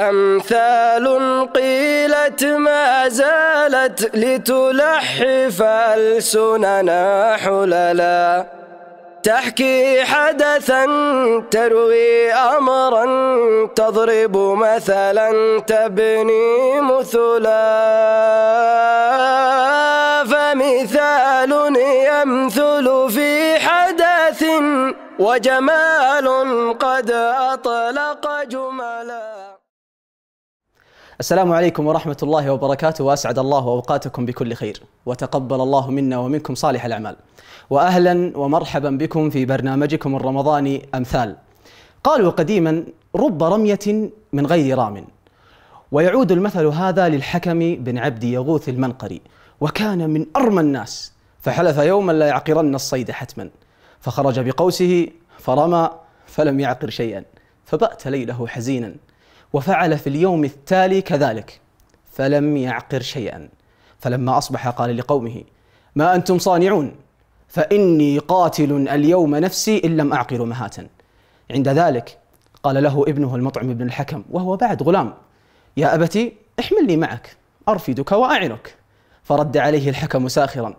أمثال قيلت ما زالت لتلحف ألسننا حللا تحكي حدثا تروي أمرا تضرب مثلا تبني مثلا فمثال يمثل في حدث وجمال قد أطلق جملا السلام عليكم ورحمة الله وبركاته وأسعد الله أوقاتكم بكل خير وتقبل الله منا ومنكم صالح الأعمال وأهلا ومرحبا بكم في برنامجكم الرمضاني أمثال قالوا قديما رب رمية من غير رام ويعود المثل هذا للحكم بن عبد يغوث المنقري وكان من أرمى الناس فحلف يوما لا يعقرن الصيد حتما فخرج بقوسه فرمى فلم يعقر شيئا فبات ليله حزينا وفعل في اليوم التالي كذلك فلم يعقر شيئا فلما أصبح قال لقومه ما أنتم صانعون فإني قاتل اليوم نفسي إن لم أعقر مهاتا عند ذلك قال له ابنه المطعم بن الحكم وهو بعد غلام يا أبتي احملني معك أرفدك وأعنك فرد عليه الحكم ساخرا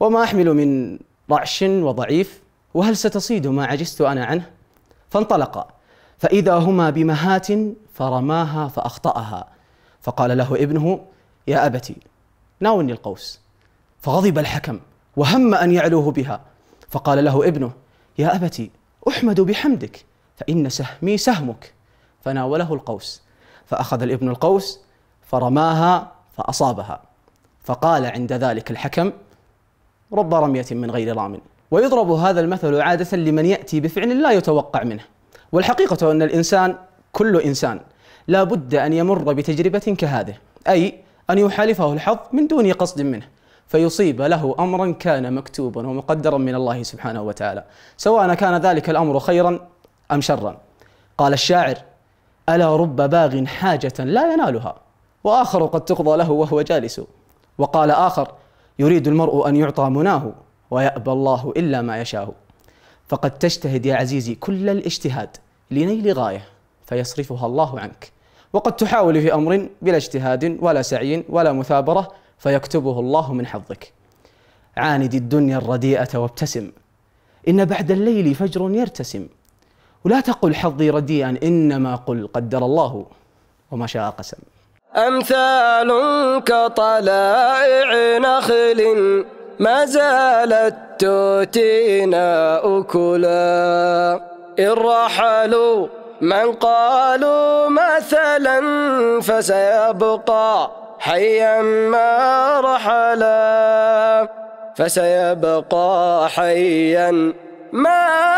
وما أحمل من رعش وضعيف وهل ستصيد ما عجزت أنا عنه فانطلقا فإذا هما بمهات فرماها فأخطأها فقال له ابنه يا أبتي ناولني القوس فغضب الحكم وهم أن يعلوه بها فقال له ابنه يا أبتي أحمد بحمدك فإن سهمي سهمك فناوله القوس فأخذ الابن القوس فرماها فأصابها فقال عند ذلك الحكم رب رمية من غير رام ويضرب هذا المثل عادة لمن يأتي بفعل لا يتوقع منه والحقيقة أن الإنسان كل إنسان لا بد أن يمر بتجربة كهذه أي أن يحالفه الحظ من دون قصد منه فيصيب له امرا كان مكتوبا ومقدرا من الله سبحانه وتعالى سواء كان ذلك الامر خيرا ام شرا قال الشاعر الا رب باغ حاجه لا ينالها واخر قد تقضى له وهو جالس وقال اخر يريد المرء ان يعطى مناه ويابى الله الا ما يشاء فقد تجتهد يا عزيزي كل الاجتهاد لنيل غايه فيصرفها الله عنك وقد تحاول في امر بلا اجتهاد ولا سعي ولا مثابره فيكتبه الله من حظك عاند الدنيا الرديئه وابتسم ان بعد الليل فجر يرتسم ولا تقل حظي رديئا انما قل قدر الله وما شاء قسم امثال كطلائع نخل ما زالت تؤتينا أكلا إن رحلوا من قالوا مثلا فسيبقى حيا ما رحلا فسيبقى حيا ما